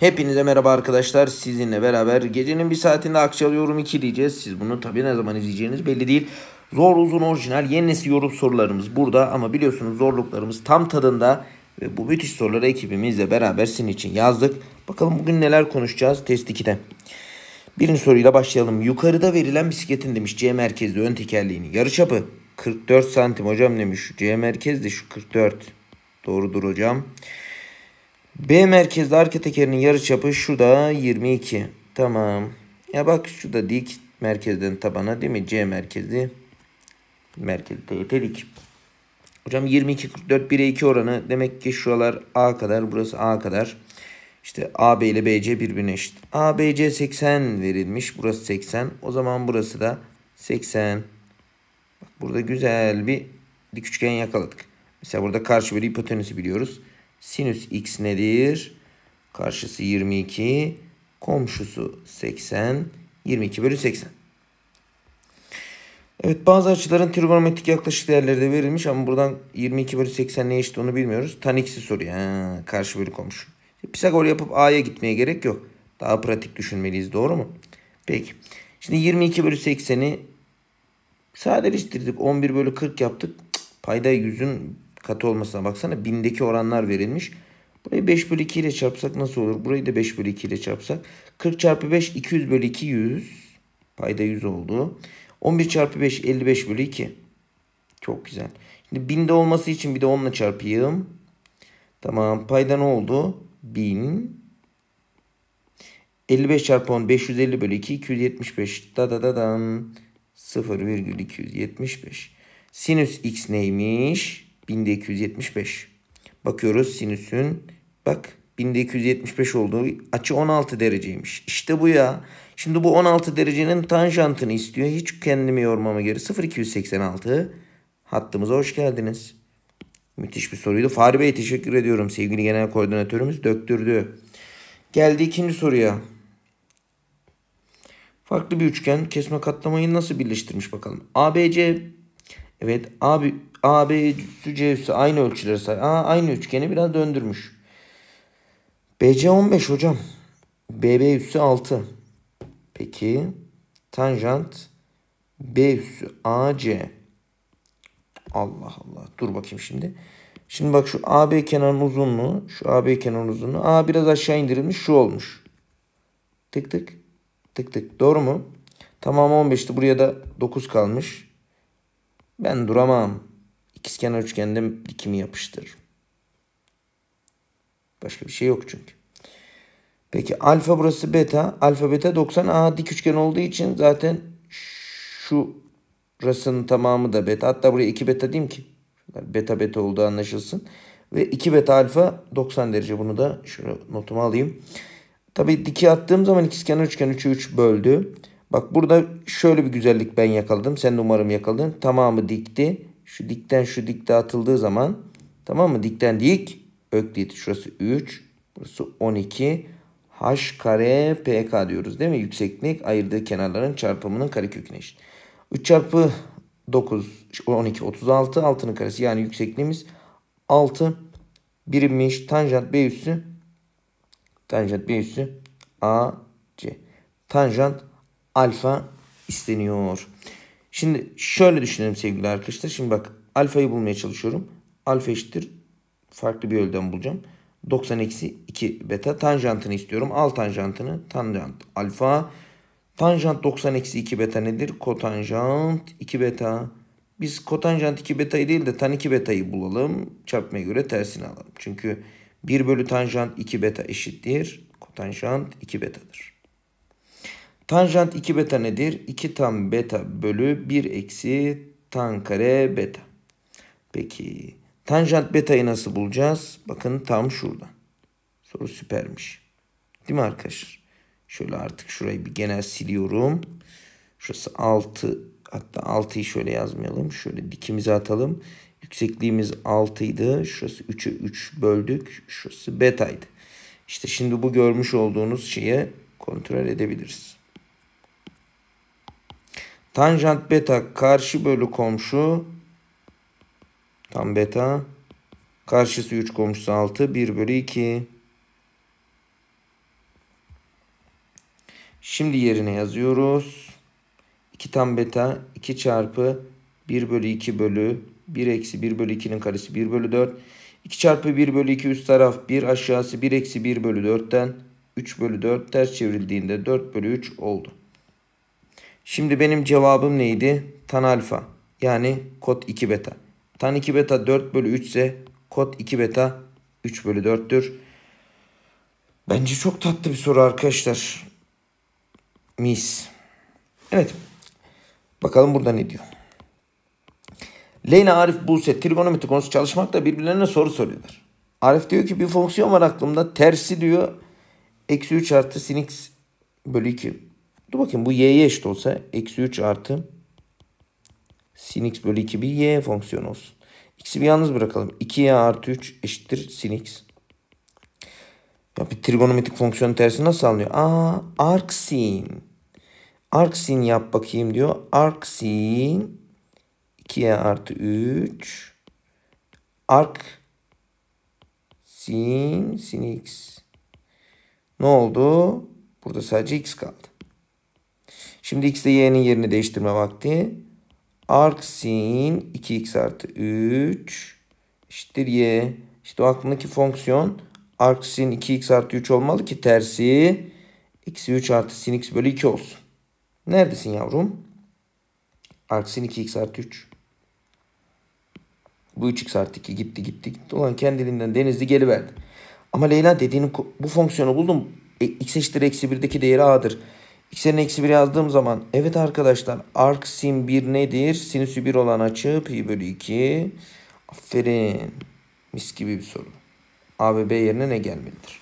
Hepinize merhaba arkadaşlar. Sizinle beraber gecenin bir saatinde Akçalı Yorum 2 diyeceğiz. Siz bunu tabii ne zaman izleyeceğiniz belli değil. Zor uzun orijinal yeni nesil yorum sorularımız burada ama biliyorsunuz zorluklarımız tam tadında. Ve bu müthiş soruları ekibimizle beraber sizin için yazdık. Bakalım bugün neler konuşacağız test 2'de. Birinci soruyla başlayalım. Yukarıda verilen bisikletin demiş C merkezli ön tekerleğinin yarı çapı 44 santim hocam demiş. C merkezli şu 44. Doğrudur hocam. Hocam. B merkezde arka tekerinin yarıçapı şurada 22. Tamam. Ya bak şurada dik merkezden tabana değil mi? C merkezi merkezde TYT dik. Hocam 22 44 1'e 2 oranı demek ki şuralar A kadar burası A kadar. İşte AB ile BC birbirine eşit. ABC 80 verilmiş. Burası 80. O zaman burası da 80. Bak burada güzel bir dik üçgen yakaladık. Mesela burada karşı bölü hipotenüsü biliyoruz. Sinüs x nedir? Karşısı 22, komşusu 80, 22 bölü 80. Evet bazı açıların trigonometrik yaklaşık değerleri de verilmiş ama buradan 22 bölü 80 neye eşit onu bilmiyoruz. Tan x'i soruyor. Ha, karşı bölü komşu. Pisagor yapıp a'ya gitmeye gerek yok. Daha pratik düşünmeliyiz doğru mu? Peki. Şimdi 22 bölü 80'i sadeleştirdik. 11 bölü 40 yaptık. Payda 100'ün katı olmasına baksana. Bindeki oranlar verilmiş. Burayı 5 bölü 2 ile çarpsak nasıl olur? Burayı da 5 bölü 2 ile çarpsak. 40 çarpı 5 200 bölü 2 100. Payda 100 oldu. 11 çarpı 5 55 bölü 2. Çok güzel. Şimdi binde olması için bir de 10 ile çarpayım. Tamam. Payda ne oldu? 1000. 55 çarpı 10 550 bölü 2 275. Da da da dan. 0,275. Sinüs x neymiş? 1275. Bakıyoruz sinüsün bak 1275 olduğu açı 16 dereceymiş. İşte bu ya. Şimdi bu 16 derecenin tanjantını istiyor. Hiç kendimi yormama göre 0286 hattımıza hoş geldiniz. Müthiş bir soruydu. Fahri Bey teşekkür ediyorum. Sevgili genel koordinatörümüz döktürdü. Geldi ikinci soruya. Farklı bir üçgen kesme katlamayı nasıl birleştirmiş bakalım. ABC Evet abi AB üssü C üssü aynı ölçüleri say. Aa, aynı üçgeni biraz döndürmüş. BC 15 hocam. BB üssü 6. Peki tanjant B üssü AC. Allah Allah. Dur bakayım şimdi. Şimdi bak şu AB kenarının uzunluğu, şu AB kenarının uzunluğu. A biraz aşağı indirilmiş şu olmuş. Tık tık. Tık tık. Doğru mu? Tamam 15'ti. Buraya da 9 kalmış. Ben duramam. İkizkenar üçgende dikimi yapıştır. Başka bir şey yok çünkü. Peki alfa burası beta. Alfa beta 90. Aha dik üçgen olduğu için zaten şu rasının tamamı da beta. Hatta buraya 2 beta diyeyim ki. Beta beta olduğu anlaşılsın. Ve 2 beta alfa 90 derece. Bunu da şöyle notuma alayım. Tabii diki attığım zaman ikizkenar üçgen 3'ü 3 böldü. Bak burada şöyle bir güzellik ben yakaladım. Sen de umarım yakaladın. Tamamı dikti. Şu dikten şu dikte atıldığı zaman tamam mı? Dikten dik. Öklit şurası 3. Burası 12. H kare PK diyoruz değil mi? Yükseklik ayırdığı kenarların çarpımının kareköküne eşit. 3 çarpı 9 12 36 altının karesi yani yüksekliğimiz 6 birimmiş tanjant B üssü tanjant B üssü A C tanjant alfa isteniyor. Şimdi şöyle düşünelim sevgili arkadaşlar. Şimdi bak alfayı bulmaya çalışıyorum. Alfa eşittir. Farklı bir yoldan bulacağım. 90 eksi 2 beta tanjantını istiyorum. Al tanjantını. Tanjant alfa. Tanjant 90 eksi 2 beta nedir? Kotanjant 2 beta. Biz kotanjant 2 betayı değil de tan 2 betayı bulalım. Çarpmaya göre tersini alalım. Çünkü 1 bölü tanjant 2 beta eşittir. Kotanjant 2 betadır. Tanjant 2 beta nedir? 2 tam beta bölü 1 eksi tan kare beta. Peki tanjant betayı nasıl bulacağız? Bakın tam şurada. Soru süpermiş. Değil mi arkadaşlar? Şöyle artık şurayı bir genel siliyorum. Şurası 6 hatta 6'yı şöyle yazmayalım. Şöyle dikimizi atalım. Yüksekliğimiz 6'ydı. Şurası 3'e 3 böldük. Şurası betaydı. İşte şimdi bu görmüş olduğunuz şeyi kontrol edebiliriz. Tanjant beta karşı bölü komşu tam beta karşısı 3 komşusu 6 1 bölü 2. Şimdi yerine yazıyoruz. 2 tam beta 2 çarpı 1 bölü 2 bölü 1 eksi 1 bölü 2'nin karesi 1 bölü 4. 2 çarpı 1 bölü 2 üst taraf 1 aşağısı 1 eksi 1 bölü 4'ten 3 bölü 4 ters çevrildiğinde 4 bölü 3 oldu. Şimdi benim cevabım neydi? Tan alfa yani kod 2 beta. Tan 2 beta 4 bölü 3 ise kot 2 beta 3 bölü 4'tür. Bence çok tatlı bir soru arkadaşlar. Mis. Evet. Bakalım burada ne diyor. Leyla Arif Buse trigonometri konusu çalışmakta birbirlerine soru soruyorlar. Arif diyor ki bir fonksiyon var aklımda. Tersi diyor. Eksi 3 artı sin x bölü 2. Dur bakayım bu y'ye eşit olsa eksi 3 artı sin x bölü 2 bir y fonksiyonu olsun. X'i bir yalnız bırakalım. 2y artı 3 eşittir sin x. Ya bir trigonometrik fonksiyonun tersi nasıl alınıyor? Aa arcsin. Arcsin yap bakayım diyor. Arcsin 2y artı 3 arc sin sin x. Ne oldu? Burada sadece x kaldı. Şimdi x ile y'nin yerini değiştirme vakti. Arc sin 2x artı 3 eşittir y. İşte o aklındaki fonksiyon arc sin 2x artı 3 olmalı ki tersi eksi 3 artı sin x bölü 2 olsun. Neredesin yavrum? Arc sin 2x artı 3. Bu 3x artı 2 gitti gitti gitti. Ulan kendiliğinden denizli geliverdi. Ama Leyla dediğinin bu fonksiyonu buldum. E, x eşittir eksi 1'deki değeri a'dır. X'lerin eksi 1 yazdığım zaman evet arkadaşlar arc sin 1 nedir? Sinüsü 1 olan açı pi bölü 2. Aferin. Mis gibi bir soru. A ve B yerine ne gelmelidir?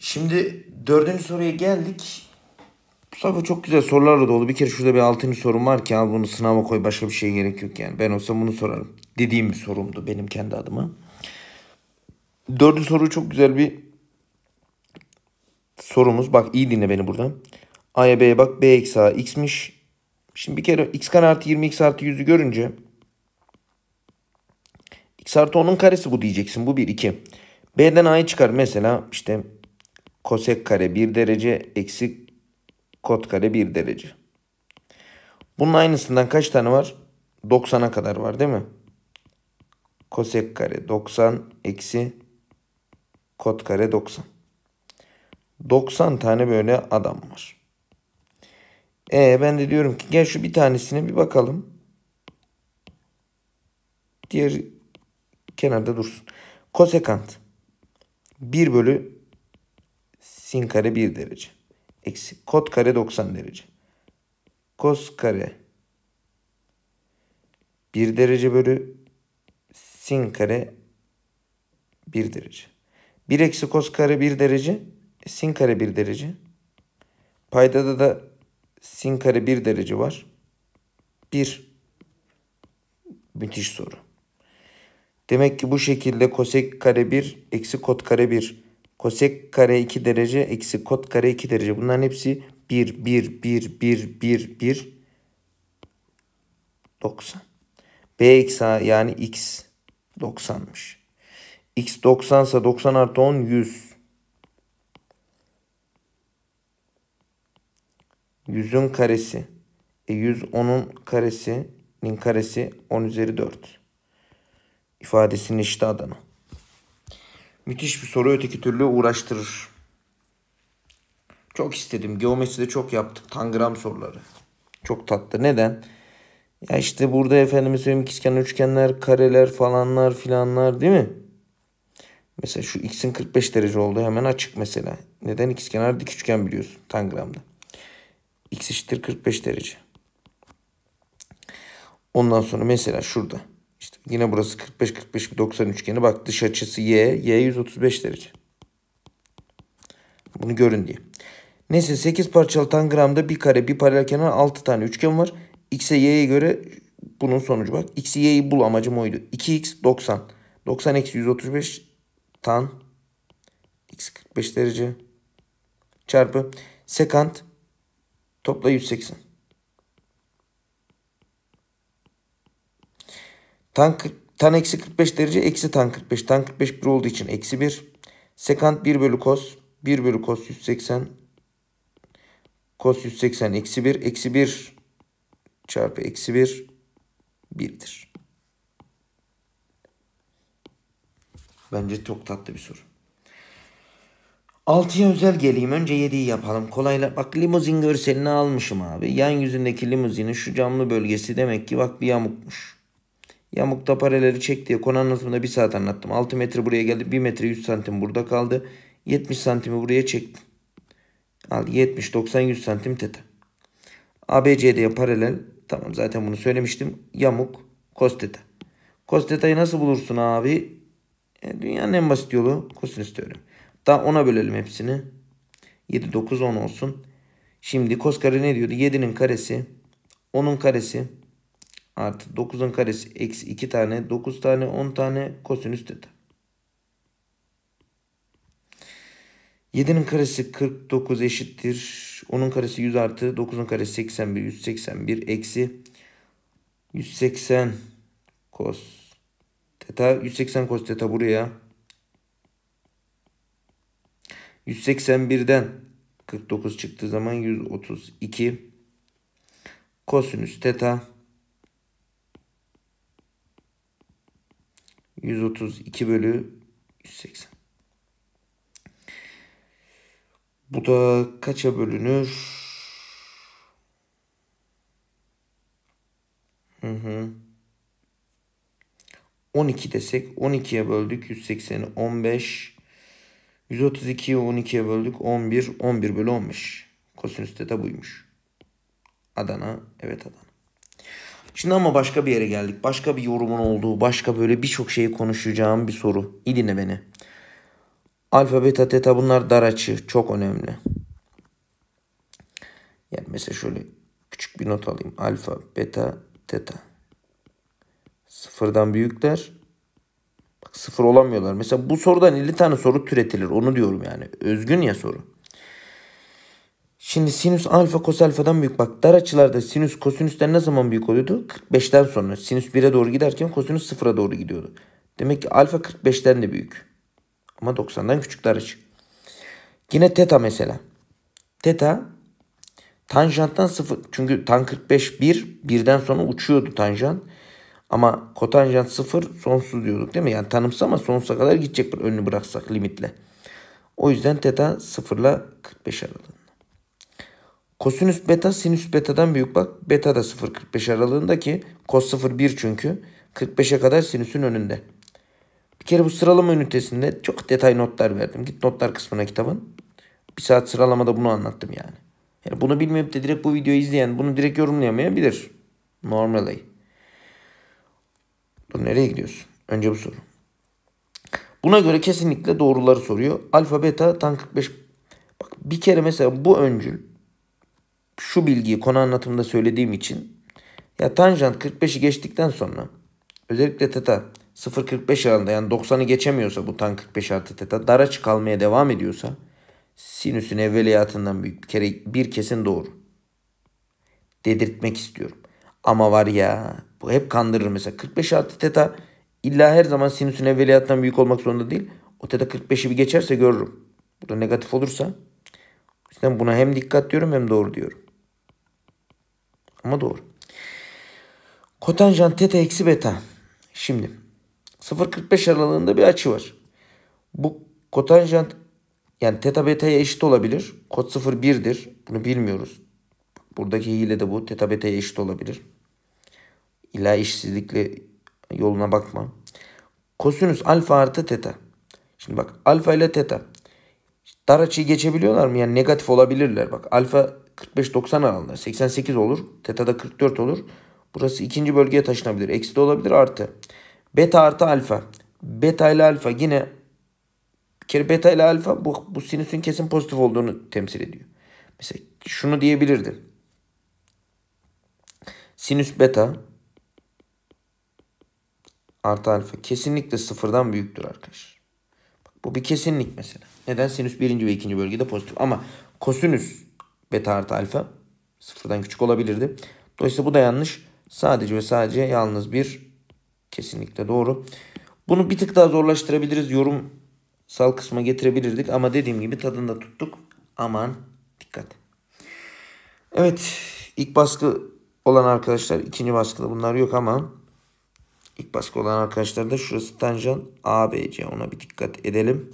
Şimdi dördüncü soruya geldik. Bu sefer çok güzel sorularla dolu. Bir kere şurada bir altıncı sorum var ki al bunu sınava koy başka bir şey gerek yok yani. Ben olsam bunu sorarım. Dediğim bir sorumdu benim kendi adıma. Dördüncü soru çok güzel bir sorumuz. Bak iyi dinle beni buradan. A'ya B'ye bak. B eksi A x'miş. Şimdi bir kere x kare artı 20 x artı 100'ü görünce x artı 10'un karesi bu diyeceksin. Bu 1, 2. B'den A'yı çıkar. Mesela işte kosek kare 1 derece eksi kot kare 1 derece. Bunun aynısından kaç tane var? 90'a kadar var değil mi? Kosek kare 90 eksi kot kare 90. 90 tane böyle adam var. E ben de diyorum ki gel şu bir tanesine bir bakalım. Diğer kenarda dursun. Kosekant 1 bölü sin kare 1 derece. Eksi kot kare 90 derece. Kos kare 1 derece bölü sin kare 1 derece. 1 eksi kos kare 1 derece sin kare 1 derece. Paydada da sin kare 1 derece var. 1. Müthiş soru. Demek ki bu şekilde kosek kare 1 eksi kot kare 1. Kosek kare 2 derece eksi kot kare 2 derece. Bunların hepsi 1, 1, 1, 1, 1, 1, 90. B eksi A yani x 90'mış. X 90 ise 90 artı 10 100. 100'ün karesi. E 100 karesinin karesi 10 üzeri 4. İfadesini işte Adana. Müthiş bir soru öteki türlü uğraştırır. Çok istedim. Geometride çok yaptık. Tangram soruları. Çok tatlı. Neden? Ya işte burada efendim söyleyeyim ikizkenar üçgenler, kareler falanlar filanlar değil mi? Mesela şu x'in 45 derece olduğu hemen açık mesela. Neden ikizkenar dik üçgen biliyorsun tangramda x eşittir 45 derece. Ondan sonra mesela şurada. İşte yine burası 45 45 90 üçgeni. Bak dış açısı y, y 135 derece. Bunu görün diye. Neyse 8 parçalı tangramda bir kare bir paralel kenar 6 tane üçgen var. X'e y'ye göre bunun sonucu bak. X'i y'yi bul amacım oydu. 2x 90. 90 x 135 tan x 45 derece çarpı sekant Topla 180. Tan, tan eksi 45 derece eksi tan 45. Tan 45 1 olduğu için eksi 1. Sekant 1 bölü cos. 1 bölü cos 180. Cos 180 eksi 1. Eksi 1 çarpı eksi 1 1'dir. Bence çok tatlı bir soru. 6'ya özel geleyim. Önce 7'yi yapalım. Kolayla. Bak limuzin görselini almışım abi. Yan yüzündeki limuzinin şu camlı bölgesi demek ki bak bir yamukmuş. Yamukta pareleri çek diye konu anlatımında bir saat anlattım. 6 metre buraya geldi. 1 metre 100 santim burada kaldı. 70 santimi buraya çektim. Al 70, 90, 100 santim teta. ABCD'ye paralel. Tamam zaten bunu söylemiştim. Yamuk, cos teta. Cos teta'yı nasıl bulursun abi? E, dünyanın en basit yolu kosinüs teoremi. Hatta 10'a bölelim hepsini. 7, 9, 10 olsun. Şimdi kos kare ne diyordu? 7'nin karesi, 10'un karesi artı 9'un karesi eksi 2 tane, 9 tane, 10 tane kosinüs teta. 7'nin karesi 49 eşittir. 10'un karesi 100 artı 9'un karesi 81. 181 eksi 180 cos teta. 180 cos teta buraya. 181'den 49 çıktığı zaman 132 kosinüs teta 132 bölü 180. Bu da kaça bölünür? Hı hı. 12 desek 12'ye böldük 180'i 15 132'yi 12'ye böldük. 11. 11 bölü 15. Kosinüs teta buymuş. Adana. Evet Adana. Şimdi ama başka bir yere geldik. Başka bir yorumun olduğu, başka böyle birçok şeyi konuşacağım bir soru. İyi dinle beni. Alfa, beta, teta bunlar dar açı. Çok önemli. Yani mesela şöyle küçük bir not alayım. Alfa, beta, teta. Sıfırdan büyükler. Bak sıfır olamıyorlar. Mesela bu sorudan 50 tane soru türetilir. Onu diyorum yani. Özgün ya soru. Şimdi sinüs alfa kos alfadan büyük. Bak dar açılarda sinüs kosinüsten ne zaman büyük oluyordu? 45'ten sonra. Sinüs 1'e doğru giderken kosinüs 0'a doğru gidiyordu. Demek ki alfa 45'ten de büyük. Ama 90'dan küçük dar açı. Yine teta mesela. Teta tanjanttan 0. Çünkü tan 45 1. 1'den sonra uçuyordu tanjant. Ama kotanjant sıfır sonsuz diyorduk değil mi? Yani tanımsama sonsuza kadar gidecek bir önünü bıraksak limitle. O yüzden teta sıfırla 45 aralığında. Kosinüs beta sinüs betadan büyük bak. Beta da 0-45 aralığında ki kos 0 1 çünkü. 45'e kadar sinüsün önünde. Bir kere bu sıralama ünitesinde çok detay notlar verdim. Git notlar kısmına kitabın. Bir saat sıralamada bunu anlattım yani. yani bunu bilmeyip de direkt bu videoyu izleyen bunu direkt yorumlayamayabilir. Normally. Dur nereye gidiyorsun? Önce bu soru. Buna göre kesinlikle doğruları soruyor. Alfa, beta, tan 45. Bak bir kere mesela bu öncül şu bilgiyi konu anlatımında söylediğim için ya tanjant 45'i geçtikten sonra özellikle teta 0.45 aralığında yani 90'ı geçemiyorsa bu tan 45 artı teta dar açı kalmaya devam ediyorsa sinüsün evveliyatından bir kere bir kesin doğru. Dedirtmek istiyorum. Ama var ya bu hep kandırır mesela. 45 artı teta illa her zaman sinüsün evveliyattan büyük olmak zorunda değil. O teta 45'i bir geçerse görürüm. burada negatif olursa. Yüzden buna hem dikkat diyorum hem doğru diyorum. Ama doğru. Kotanjant teta eksi beta. Şimdi 0.45 aralığında bir açı var. Bu kotanjant yani teta beta'ya eşit olabilir. kot Kod 0.1'dir. Bunu bilmiyoruz. Buradaki hile de bu. Teta beta'ya eşit olabilir. İlla eşsizlikle yoluna bakma. Kosinüs alfa artı teta. Şimdi bak alfa ile teta. Dar açıyı geçebiliyorlar mı? Yani negatif olabilirler. Bak alfa 45-90 aralığında. 88 olur. Teta da 44 olur. Burası ikinci bölgeye taşınabilir. Eksi de olabilir artı. Beta artı alfa. Beta ile alfa yine bir kere beta ile alfa bu, bu sinüsün kesin pozitif olduğunu temsil ediyor. Mesela şunu diyebilirdim. Sinüs beta artı alfa kesinlikle sıfırdan büyüktür arkadaşlar. bu bir kesinlik mesela. Neden? Sinüs birinci ve ikinci bölgede pozitif. Ama kosinüs beta artı alfa sıfırdan küçük olabilirdi. Dolayısıyla bu da yanlış. Sadece ve sadece yalnız bir kesinlikle doğru. Bunu bir tık daha zorlaştırabiliriz. Yorumsal kısma getirebilirdik. Ama dediğim gibi tadında tuttuk. Aman dikkat. Evet ilk baskı olan arkadaşlar ikinci baskıda bunlar yok ama ilk baskı olan arkadaşlar da şurası tanjant ABC ona bir dikkat edelim.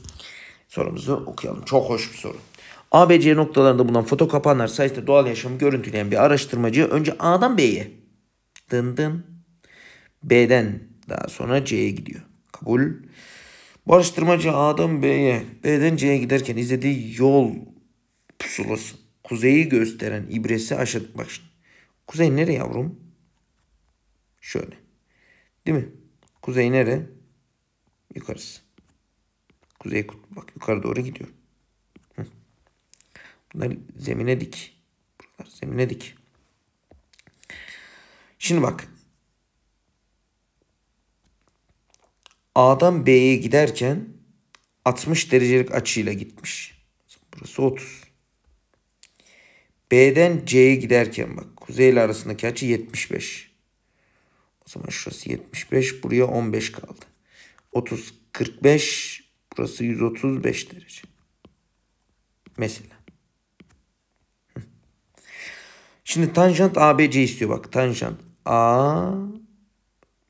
Sorumuzu okuyalım. Çok hoş bir soru. ABC noktalarında bulunan foto kapanlar sayesinde doğal yaşamı görüntüleyen bir araştırmacı önce A'dan B'ye dın dın B'den daha sonra C'ye gidiyor. Kabul. Bu araştırmacı A'dan B'ye, B'den C'ye giderken izlediği yol pusulası, kuzeyi gösteren ibresi aşağı bak şimdi. Kuzey nere yavrum? Şöyle. Değil mi? Kuzey nere? Yukarısı. Kuzey kutbu. Bak yukarı doğru gidiyor. Bunlar zemine dik. Buralar zemine dik. Şimdi bak. A'dan B'ye giderken 60 derecelik açıyla gitmiş. Burası 30. B'den C'ye giderken bak kuzey ile arasındaki açı 75. O zaman şurası 75 buraya 15 kaldı. 30 45 burası 135 derece. Mesela. Şimdi tanjant ABC istiyor bak. Tanjant A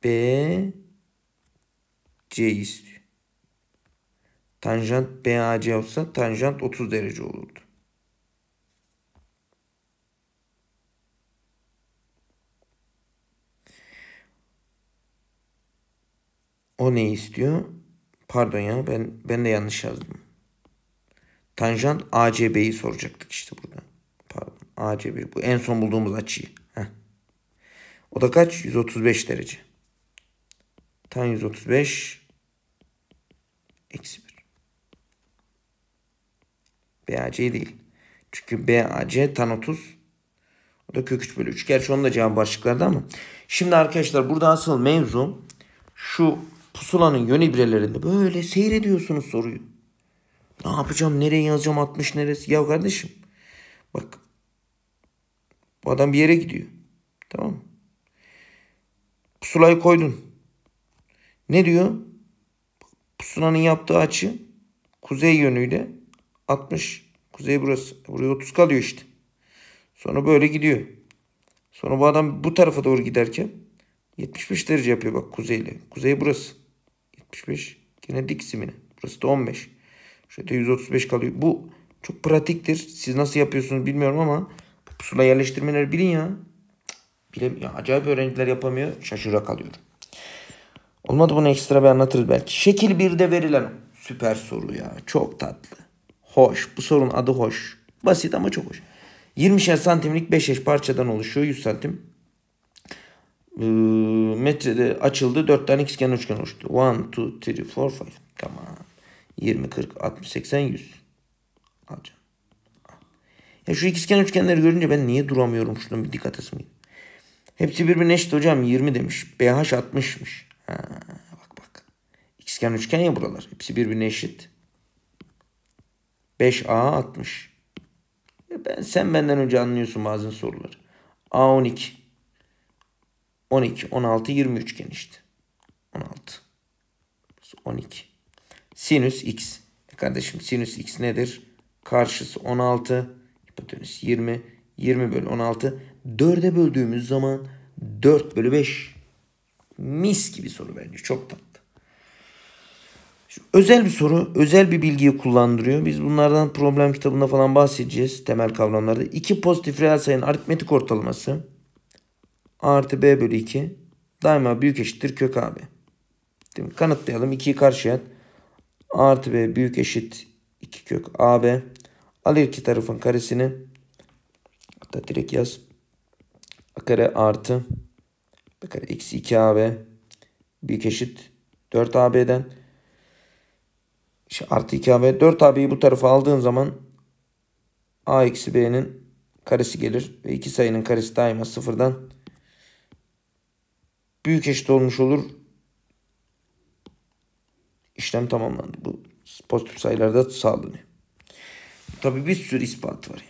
B C istiyor. Tanjant BAC olsa tanjant 30 derece olurdu. O neyi istiyor? Pardon ya ben ben de yanlış yazdım. Tanjant ACB'yi soracaktık işte burada. Pardon ACB bu en son bulduğumuz açıyı. Heh. O da kaç? 135 derece. Tan 135 eksi 1. BAC değil. Çünkü BAC tan 30 o da kök 3 bölü 3. Gerçi onun da cevap başlıklarda ama. Şimdi arkadaşlar burada asıl mevzu şu pusulanın yön ibrelerinde böyle seyrediyorsunuz soruyu. Ne yapacağım? Nereye yazacağım? 60 neresi? Ya kardeşim bak bu adam bir yere gidiyor. Tamam mı? Pusulayı koydun. Ne diyor? Pusulanın yaptığı açı kuzey yönüyle 60. Kuzey burası. Buraya 30 kalıyor işte. Sonra böyle gidiyor. Sonra bu adam bu tarafa doğru giderken 75 derece yapıyor bak kuzeyle. Kuzey burası. 65. Yine dik simine. Burası da 15. Şurada 135 kalıyor. Bu çok pratiktir. Siz nasıl yapıyorsunuz bilmiyorum ama pusula yerleştirmeleri bilin ya. Bilem ya acayip öğrenciler yapamıyor. Şaşıra kalıyorum. Olmadı bunu ekstra bir anlatırız belki. Şekil 1'de verilen süper soru ya. Çok tatlı. Hoş. Bu sorunun adı hoş. Basit ama çok hoş. 20'şer santimlik 5 eş parçadan oluşuyor. 100 santim e, metrede açıldı. 4 tane xgen üçgen oluştu. 1, 2, 3, 4, 5. Come 20, 40, 60, 80, 100. Alacağım. Ya şu ikizkenar üçgenleri görünce ben niye duramıyorum şunun bir dikkat etmeyin. Hepsi birbirine eşit hocam 20 demiş. BH 60'mış. Ha, bak bak. İkizkenar üçgen ya buralar. Hepsi birbirine eşit. 5A 60. ben sen benden önce anlıyorsun bazı soruları. A12. 12, 16, 23 genişti. 16. 12. Sinüs x. E kardeşim sinüs x nedir? Karşısı 16. Hipotenüs 20. 20 bölü 16. 4'e böldüğümüz zaman 4 bölü 5. Mis gibi soru bence. Çok tatlı. Şimdi özel bir soru. Özel bir bilgiyi kullandırıyor. Biz bunlardan problem kitabında falan bahsedeceğiz. Temel kavramlarda. İki pozitif reel sayının aritmetik ortalaması artı b bölü 2 daima büyük eşittir kök ab. Değil mi? Kanıtlayalım. 2'yi karşıya at. Artı b büyük eşit 2 kök ab. Al iki tarafın karesini. Hatta direkt yaz. A kare artı b kare eksi 2 ab. Büyük eşit 4 ab'den. İşte artı 2 ab. 4 ab'yi bu tarafa aldığın zaman a eksi b'nin karesi gelir. Ve iki sayının karesi daima sıfırdan büyük eşit olmuş olur. İşlem tamamlandı. Bu pozitif sayılarda sağlanıyor. Tabii bir sürü ispatı var yani.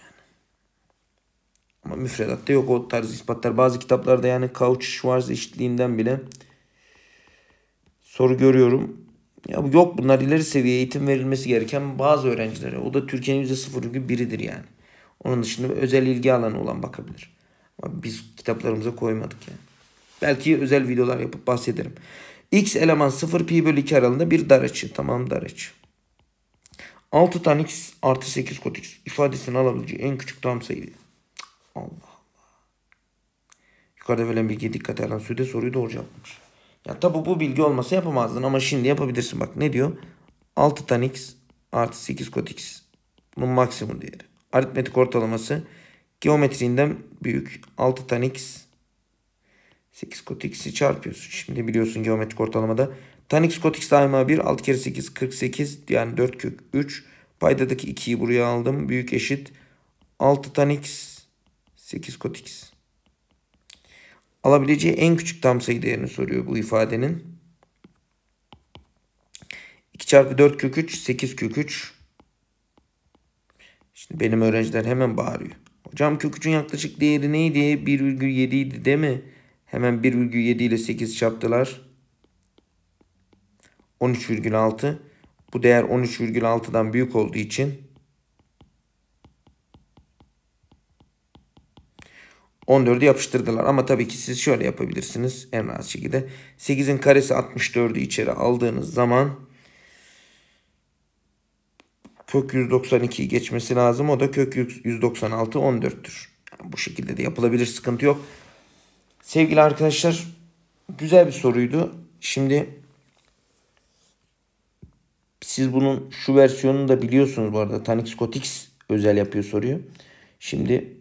Ama müfredatta yok o tarz ispatlar. Bazı kitaplarda yani Couch-Schwarz eşitliğinden bile soru görüyorum. Ya yok bunlar ileri seviye eğitim verilmesi gereken bazı öğrencilere. O da Türkiye'nin yüzde gibi biridir yani. Onun dışında özel ilgi alanı olan bakabilir. Ama biz kitaplarımıza koymadık yani. Belki özel videolar yapıp bahsederim. X eleman 0 pi bölü 2 aralığında bir dar açı. Tamam dar açı. 6 tan x artı 8 kot x ifadesini alabileceği en küçük tam sayı. Allah Allah. Yukarıda verilen bilgiye dikkat eden süde soruyu doğru cevaplamış. Ya tabi bu bilgi olmasa yapamazdın ama şimdi yapabilirsin. Bak ne diyor? 6 tan x artı 8 kot x. Bunun maksimum değeri. Aritmetik ortalaması geometriğinden büyük. 6 tan x 8 kot x'i çarpıyorsun. Şimdi biliyorsun geometrik ortalamada. Tan x kot x daima 1. 6 kere 8 48 yani 4 kök 3. Paydadaki 2'yi buraya aldım. Büyük eşit 6 tan x 8 kot x. Alabileceği en küçük tam sayı değerini soruyor bu ifadenin. 2 çarpı 4 kök 3 8 kök 3. Şimdi benim öğrenciler hemen bağırıyor. Hocam kök 3'ün yaklaşık değeri neydi? 1,7 idi değil mi? Hemen 1,7 ile 8 çarptılar. 13,6. Bu değer 13,6'dan büyük olduğu için 14'ü yapıştırdılar. Ama tabii ki siz şöyle yapabilirsiniz en rahat şekilde. 8'in karesi 64'ü içeri aldığınız zaman kök 192'yi geçmesi lazım. O da kök 196 14'tür. Yani bu şekilde de yapılabilir sıkıntı yok. Sevgili arkadaşlar güzel bir soruydu. Şimdi siz bunun şu versiyonunu da biliyorsunuz bu arada. Tanix Kotix özel yapıyor soruyu. Şimdi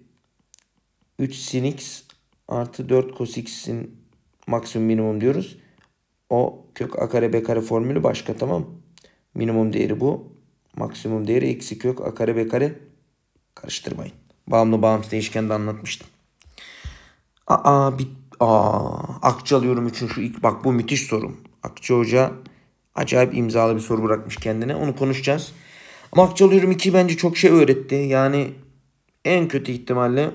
3 sin x artı 4 cos x'in maksimum minimum diyoruz. O kök a kare b kare formülü başka tamam Minimum değeri bu. Maksimum değeri eksi kök a kare b kare. Karıştırmayın. Bağımlı bağımsız değişken de anlatmıştım. Aa bitti. Aa, Akçı alıyorum için şu ilk bak bu müthiş sorum. Akçı Hoca acayip imzalı bir soru bırakmış kendine. Onu konuşacağız. Ama Akçı alıyorum 2 bence çok şey öğretti. Yani en kötü ihtimalle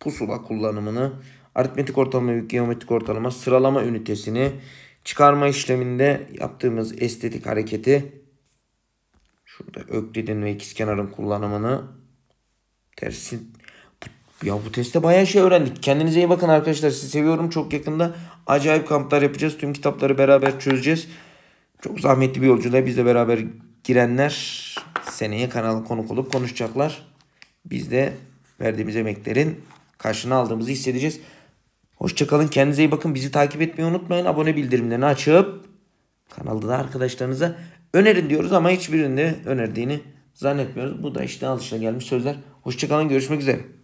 pusula kullanımını, aritmetik ortalama ve geometrik ortalama sıralama ünitesini çıkarma işleminde yaptığımız estetik hareketi şurada öklidin ve ikizkenarın kullanımını tersin ya bu testte bayağı şey öğrendik. Kendinize iyi bakın arkadaşlar. Sizi seviyorum. Çok yakında acayip kamplar yapacağız. Tüm kitapları beraber çözeceğiz. Çok zahmetli bir yolculuğa bizle beraber girenler seneye kanala konuk olup konuşacaklar. Biz de verdiğimiz emeklerin karşını aldığımızı hissedeceğiz. Hoşçakalın. Kendinize iyi bakın. Bizi takip etmeyi unutmayın. Abone bildirimlerini açıp kanalda da arkadaşlarınıza önerin diyoruz ama hiçbirinde önerdiğini zannetmiyoruz. Bu da işte alışına gelmiş sözler. Hoşçakalın. Görüşmek üzere.